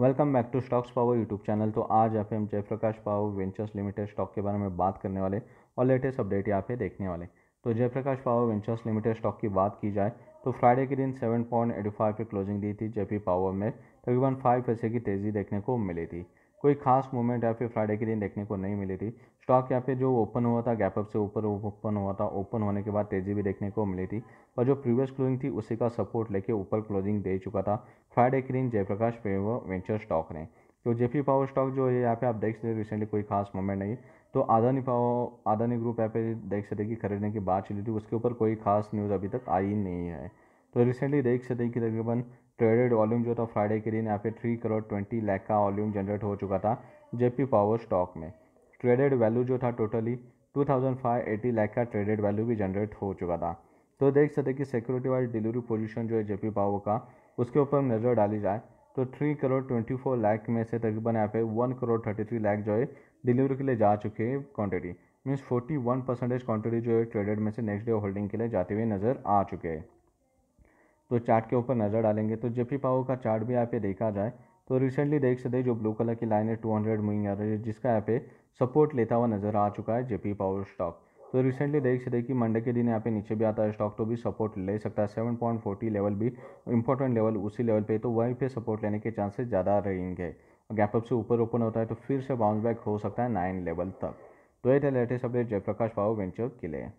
welcome back to Stocks Power YouTube channel तो आज आप हम Jaiprakash Power Ventures Limited stock के बारे में बात करने वाले और लेटेस्ट अपडेट यहाँ पे देखने वाले तो Jaiprakash Power Ventures Limited stock की बात की जाए तो फ्राइडे के दिन सेवन पॉइंट एटी फाइव पे क्लोजिंग दी थी जेपी पावर में तकरीबन फाइव पैसे की तेज़ी देखने को मिली थी कोई खास मूवमेंट या फिर फ्राइडे के दिन देखने को नहीं मिली थी स्टॉक या फिर जो ओपन हुआ था गैप अप से ऊपर ओपन हुआ था ओपन होने के बाद तेज़ी भी देखने को मिली थी पर जो प्रीवियस क्लोजिंग थी उसी का सपोर्ट लेके ऊपर क्लोजिंग दे चुका था फ्राइडे के दिन जयप्रकाश पेवर वेंचर स्टॉक ने तो जेपी पावर स्टॉक जो है यहाँ पे आप देख सकते हैं रिसेंटली कोई खास मूवमेंट नहीं तो आदानी पावर आदानी ग्रुप यहाँ पे देख सकते कि खरीदने की बात चली थी उसके ऊपर कोई खास न्यूज़ अभी तक आई नहीं है तो रिसेंटली देख सकते हैं कि तकरीबन ट्रेडेड वॉल्यूम जो था फ्राइडे के दिन यहाँ पे थ्री करोड़ ट्वेंटी लाख का वॉल्यूम जनरेट हो चुका था जेपी पावर स्टॉक में ट्रेडेड वैल्यू जो था totally two thousand five eighty lakh का ट्रेडेड वैल्यू भी जनरेट हो चुका था तो देख सकते कि सिक्योरिटी वाइज डिलीवरी पोजिशन जो है जेपी पावर का उसके ऊपर नज़र डाली जाए तो three crore twenty four lakh में से तकरीबन यहाँ पे one crore thirty three lakh जो है डिलीवरी के लिए जा चुके हैं quantity means forty one percentage quantity जो है ट्रेडेड में से नेक्स्ट डे होल्डिंग के लिए जाते हुए नज़र आ चुके हैं तो चार्ट के ऊपर नज़र डालेंगे तो जेपी पाओ का चार्ट भी यहाँ पे देखा जाए तो रिसेंटली देख सकते जो ब्लू कलर की लाइन है टू हंड्रेड मूविंग एवरेज है जिसका यहाँ पे सपोर्ट लेता हुआ नज़र आ चुका है जेपी पावर स्टॉक तो रिसेंटली देख सकते कि मंडे के दिन यहाँ पे नीचे भी आता है स्टॉक तो भी सपोर्ट ले सकता है सेवन पॉइंट फोर्टी लेवल भी इंपॉर्टेंट लेवल उसी लेवल पे तो वहीं पे सपोर्ट लेने के चांसेस ज़्यादा रहेंगे गैप अप से ऊपर ओपन होता है तो फिर से बाउंस बैक हो सकता है नाइन लेवल तक तो ये थे latest update Jaiprakash Power Venture के लिए